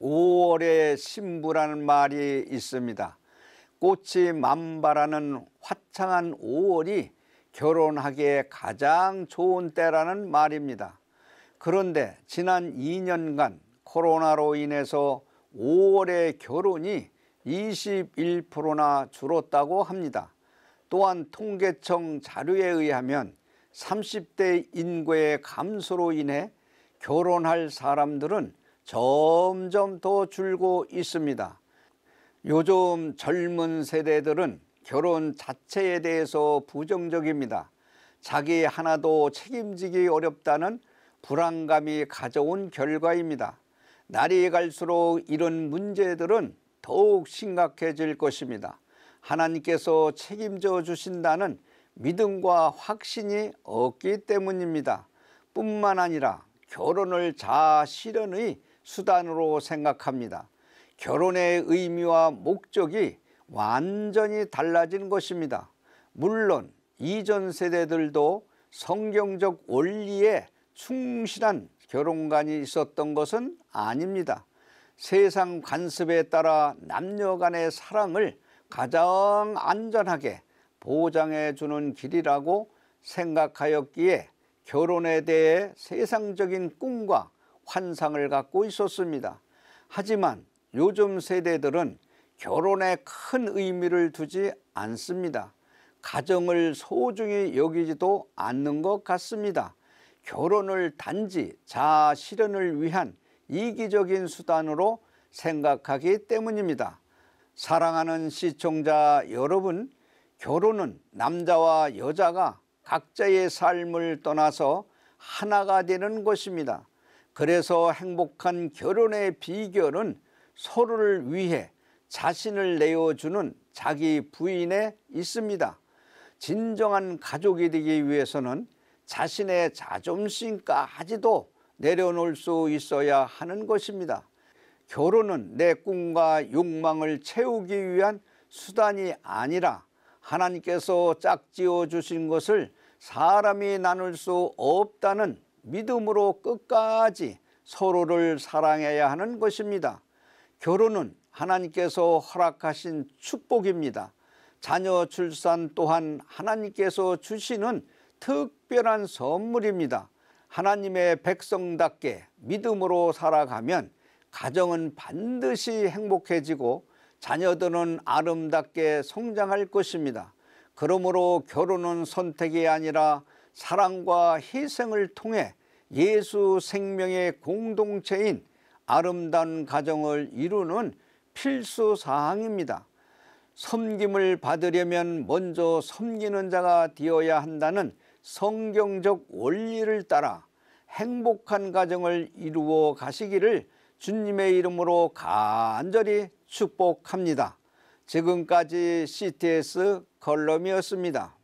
5월의 신부라는 말이 있습니다. 꽃이 만발하는 화창한 5월이 결혼하기에 가장 좋은 때라는 말입니다. 그런데 지난 2년간 코로나로 인해서 5월의 결혼이 21%나 줄었다고 합니다. 또한 통계청 자료에 의하면 30대 인구의 감소로 인해 결혼할 사람들은 점점 더 줄고 있습니다. 요즘 젊은 세대들은 결혼 자체에 대해서 부정적입니다. 자기 하나도 책임지기 어렵다는 불안감이 가져온 결과입니다. 날이 갈수록 이런 문제들은 더욱 심각해질 것입니다. 하나님께서 책임져 주신다는 믿음과 확신이 없기 때문입니다. 뿐만 아니라 결혼을 잘 실현의 수단으로 생각합니다. 결혼의 의미와 목적이 완전히 달라진 것입니다. 물론 이전 세대들도 성경적 원리에 충실한 결혼관이 있었던 것은 아닙니다. 세상 관습에 따라 남녀 간의 사랑을 가장 안전하게 보장해 주는 길이라고 생각하였기에 결혼에 대해 세상적인 꿈과 환상을 갖고 있었습니다. 하지만 요즘 세대들은 결혼에 큰 의미를 두지 않습니다. 가정을 소중히 여기지도 않는 것 같습니다. 결혼을 단지 자아 실현을 위한 이기적인 수단으로 생각하기 때문입니다. 사랑하는 시청자 여러분, 결혼은 남자와 여자가 각자의 삶을 떠나서 하나가 되는 것입니다. 그래서 행복한 결혼의 비결은 서로를 위해 자신을 내어주는 자기 부인에 있습니다. 진정한 가족이 되기 위해서는 자신의 자존심까지도 내려놓을 수 있어야 하는 것입니다. 결혼은 내 꿈과 욕망을 채우기 위한 수단이 아니라 하나님께서 짝지어 주신 것을 사람이 나눌 수 없다는 믿음으로 끝까지 서로를 사랑해야 하는 것입니다. 결혼은 하나님께서 허락하신 축복입니다. 자녀 출산 또한 하나님께서 주시는 특별한 선물입니다. 하나님의 백성답게 믿음으로 살아가면 가정은 반드시 행복해지고 자녀들은 아름답게 성장할 것입니다. 그러므로 결혼은 선택이 아니라 사랑과 희생을 통해 예수 생명의 공동체인 아름다운 가정을 이루는 필수 사항입니다. 섬김을 받으려면 먼저 섬기는 자가 되어야 한다는 성경적 원리를 따라 행복한 가정을 이루어 가시기를 주님의 이름으로 간절히 축복합니다. 지금까지 CTS 걸럼이었습니다.